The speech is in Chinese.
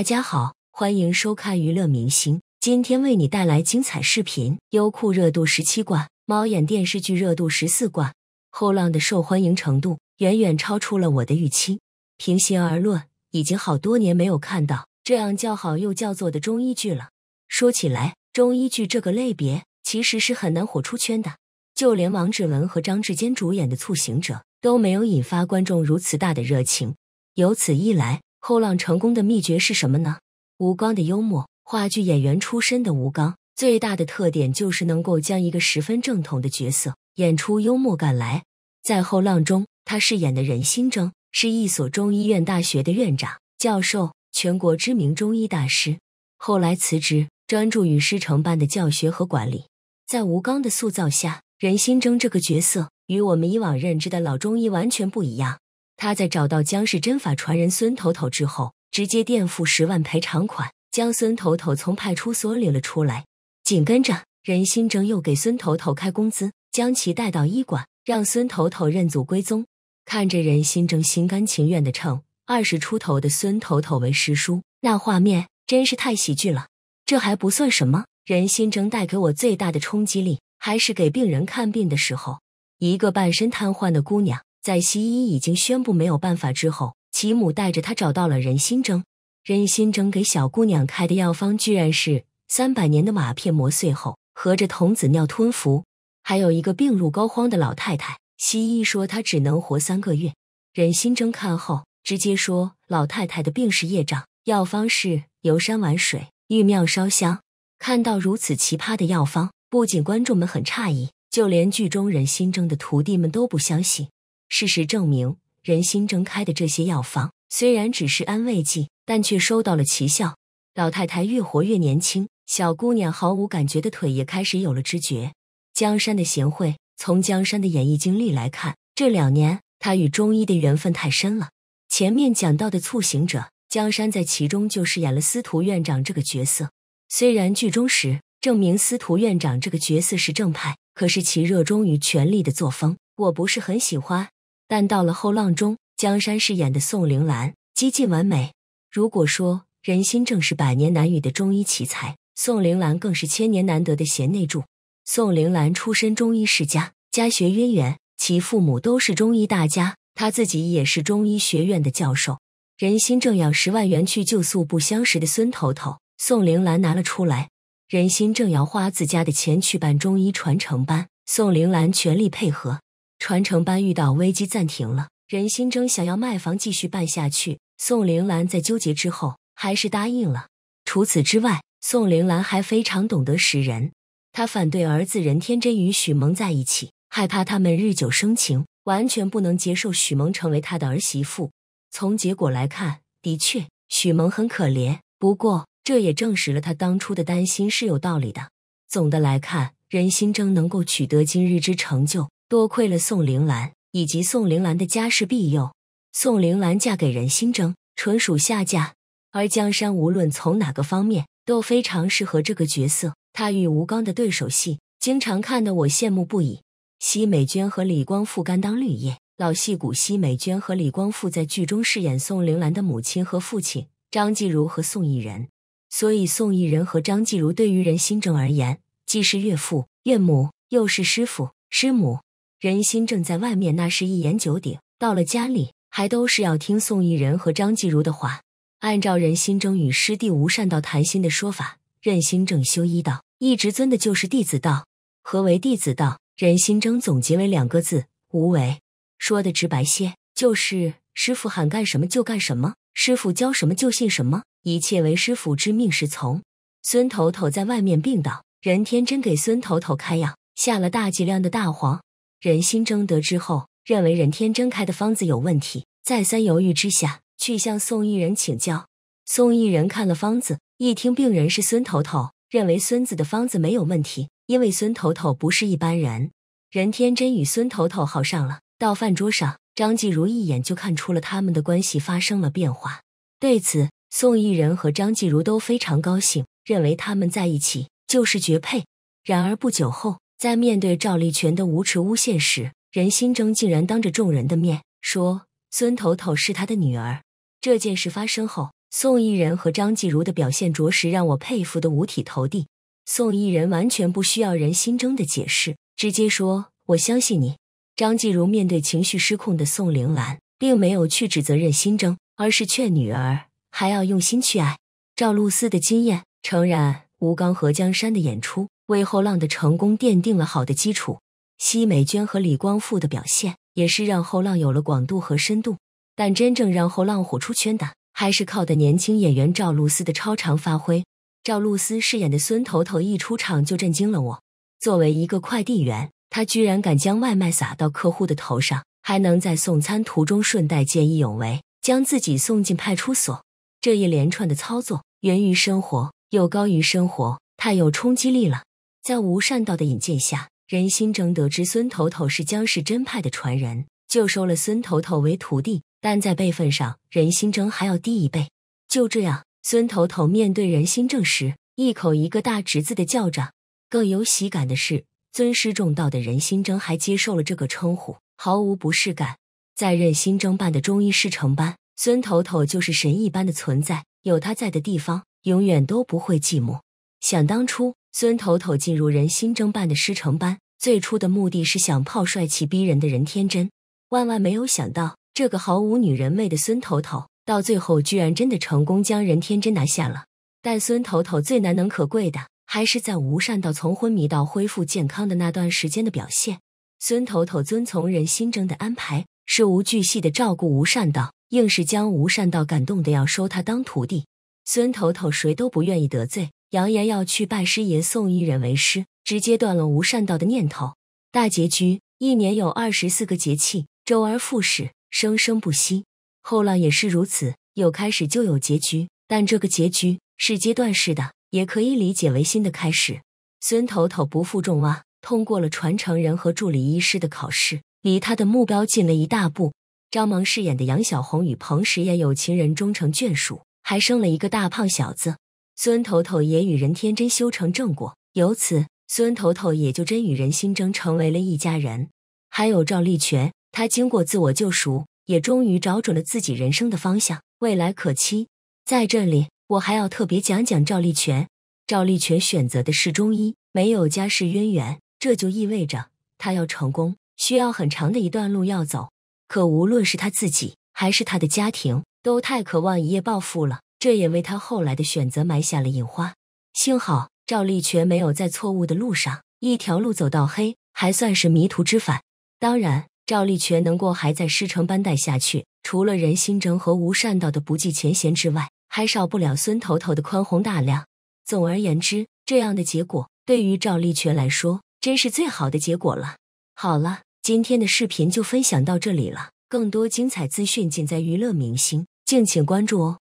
大家好，欢迎收看娱乐明星，今天为你带来精彩视频。优酷热度十七冠，猫眼电视剧热度十四冠。后浪的受欢迎程度远远超出了我的预期。平心而论，已经好多年没有看到这样叫好又叫座的中医剧了。说起来，中医剧这个类别其实是很难火出圈的，就连王志文和张志坚主演的《促行者》都没有引发观众如此大的热情。由此一来，后浪成功的秘诀是什么呢？吴刚的幽默，话剧演员出身的吴刚，最大的特点就是能够将一个十分正统的角色演出幽默感来。在后浪中，他饰演的任心征是一所中医院大学的院长、教授，全国知名中医大师。后来辞职，专注于师承班的教学和管理。在吴刚的塑造下，任心征这个角色与我们以往认知的老中医完全不一样。他在找到江氏针法传人孙头头之后，直接垫付十万赔偿款，将孙头头从派出所领了出来。紧跟着，任新正又给孙头头开工资，将其带到医馆，让孙头头认祖归宗。看着任新正心甘情愿的称二十出头的孙头头为师叔，那画面真是太喜剧了。这还不算什么，任新正带给我最大的冲击力，还是给病人看病的时候，一个半身瘫痪的姑娘。在西医已经宣布没有办法之后，其母带着他找到了任心征。任心征给小姑娘开的药方居然是三百年的马片磨碎后合着童子尿吞服，还有一个病入膏肓的老太太，西医说她只能活三个月。任心征看后直接说老太太的病是业障，药方是游山玩水、玉庙烧香。看到如此奇葩的药方，不仅观众们很诧异，就连剧中任心征的徒弟们都不相信。事实证明，人心正开的这些药方虽然只是安慰剂，但却收到了奇效。老太太越活越年轻，小姑娘毫无感觉的腿也开始有了知觉。江山的贤惠，从江山的演艺经历来看，这两年他与中医的缘分太深了。前面讲到的《促行者》，江山在其中就饰演了司徒院长这个角色。虽然剧中时证明司徒院长这个角色是正派，可是其热衷于权力的作风，我不是很喜欢。但到了《后浪》中，江山饰演的宋玲兰几近完美。如果说人心正是百年难遇的中医奇才，宋玲兰更是千年难得的贤内助。宋玲兰出身中医世家，家学渊源，其父母都是中医大家，他自己也是中医学院的教授。任心正要十万元去救素不相识的孙头头，宋玲兰拿了出来。任心正要花自家的钱去办中医传承班，宋玲兰全力配合。传承班遇到危机暂停了，任新征想要卖房继续办下去。宋灵兰在纠结之后，还是答应了。除此之外，宋灵兰还非常懂得识人。她反对儿子任天真与许萌在一起，害怕他们日久生情，完全不能接受许萌成为他的儿媳妇。从结果来看，的确许萌很可怜。不过，这也证实了他当初的担心是有道理的。总的来看，任新征能够取得今日之成就。多亏了宋玲兰以及宋玲兰的家世庇佑，宋玲兰嫁给任新正纯属下嫁。而江山无论从哪个方面都非常适合这个角色。他与吴刚的对手戏，经常看得我羡慕不已。奚美娟和李光复甘当绿叶，老戏骨奚美娟和李光复在剧中饰演宋玲兰的母亲和父亲张继如和宋逸人，所以宋逸人和张继如对于任新正而言，既是岳父岳母，又是师父师母。任心正在外面那是一言九鼎，到了家里还都是要听宋逸人和张继如的话。按照任心正与师弟吴善道谈心的说法，任心正修医道，一直尊的就是弟子道。何为弟子道？任心正总结为两个字：无为。说的直白些，就是师傅喊干什么就干什么，师傅教什么就信什么，一切为师傅之命是从。孙头头在外面病倒，任天真给孙头头开药，下了大剂量的大黄。任心征得知后，认为任天真开的方子有问题，再三犹豫之下，去向宋义仁请教。宋义仁看了方子，一听病人是孙头头，认为孙子的方子没有问题，因为孙头头不是一般人。任天真与孙头头好上了，到饭桌上，张继如一眼就看出了他们的关系发生了变化。对此，宋义仁和张继如都非常高兴，认为他们在一起就是绝配。然而不久后。在面对赵立权的无耻诬陷时，任新征竟然当着众人的面说孙头头是他的女儿。这件事发生后，宋伊人和张纪如的表现着实让我佩服的五体投地。宋伊人完全不需要任新征的解释，直接说我相信你。张纪如面对情绪失控的宋灵兰，并没有去指责任新征，而是劝女儿还要用心去爱。赵露思的经验，诚然，吴刚和江山的演出。为后浪的成功奠定了好的基础，奚美娟和李光复的表现也是让后浪有了广度和深度。但真正让后浪火出圈的，还是靠的年轻演员赵露思的超常发挥。赵露思饰演的孙头头一出场就震惊了我。作为一个快递员，他居然敢将外卖撒到客户的头上，还能在送餐途中顺带见义勇为，将自己送进派出所。这一连串的操作源于生活，又高于生活，太有冲击力了。在吴善道的引荐下，任心征得知孙头头是江氏真派的传人，就收了孙头头为徒弟。但在辈分上，任心征还要低一辈。就这样，孙头头面对任心征时，一口一个大侄子的叫着。更有喜感的是，尊师重道的任心征还接受了这个称呼，毫无不适感。在任心征办的中医师承班，孙头头就是神一般的存在，有他在的地方，永远都不会寂寞。想当初。孙头头进入人心争办的师承班，最初的目的是想泡帅气逼人的任天真，万万没有想到，这个毫无女人味的孙头头，到最后居然真的成功将任天真拿下了。但孙头头最难能可贵的，还是在吴善道从昏迷到恢复健康的那段时间的表现。孙头头遵从人心争的安排，事无巨细的照顾吴善道，硬是将吴善道感动的要收他当徒弟。孙头头谁都不愿意得罪。扬言要去拜师爷宋一人为师，直接断了无善道的念头。大结局，一年有二十四个节气，周而复始，生生不息。后浪也是如此，有开始就有结局，但这个结局是阶段式的，也可以理解为新的开始。孙头头不负众望，通过了传承人和助理医师的考试，离他的目标近了一大步。张萌饰演的杨小红与彭时演有情人终成眷属，还生了一个大胖小子。孙头头也与任天真修成正果，由此孙头头也就真与任心争成为了一家人。还有赵立全，他经过自我救赎，也终于找准了自己人生的方向，未来可期。在这里，我还要特别讲讲赵立全。赵立全选择的是中医，没有家世渊源，这就意味着他要成功需要很长的一段路要走。可无论是他自己还是他的家庭，都太渴望一夜暴富了。这也为他后来的选择埋下了隐患。幸好赵立全没有在错误的路上，一条路走到黑，还算是迷途知返。当然，赵立全能够还在师承班待下去，除了人心正和吴善道的不计前嫌之外，还少不了孙头头的宽宏大量。总而言之，这样的结果对于赵立全来说，真是最好的结果了。好了，今天的视频就分享到这里了。更多精彩资讯尽在娱乐明星，敬请关注哦。